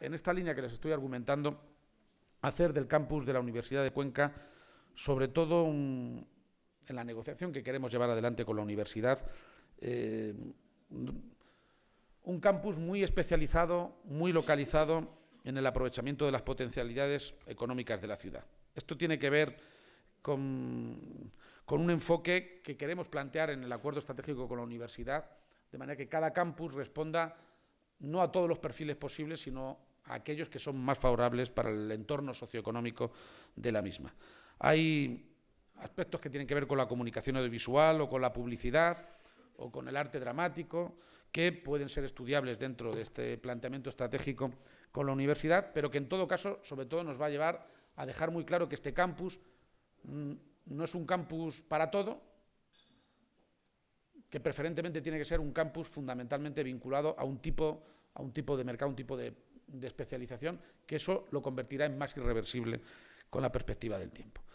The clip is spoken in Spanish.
en esta línea que les estoy argumentando, hacer del campus de la Universidad de Cuenca, sobre todo en la negociación que queremos llevar adelante con la universidad, eh, un campus muy especializado, muy localizado en el aprovechamiento de las potencialidades económicas de la ciudad. Esto tiene que ver con, con un enfoque que queremos plantear en el acuerdo estratégico con la universidad, de manera que cada campus responda no a todos los perfiles posibles, sino aquellos que son más favorables para el entorno socioeconómico de la misma. Hay aspectos que tienen que ver con la comunicación audiovisual o con la publicidad o con el arte dramático que pueden ser estudiables dentro de este planteamiento estratégico con la universidad, pero que en todo caso, sobre todo, nos va a llevar a dejar muy claro que este campus mm, no es un campus para todo, que preferentemente tiene que ser un campus fundamentalmente vinculado a un tipo, a un tipo de mercado, un tipo de de especialización, que eso lo convertirá en más irreversible con la perspectiva del tiempo.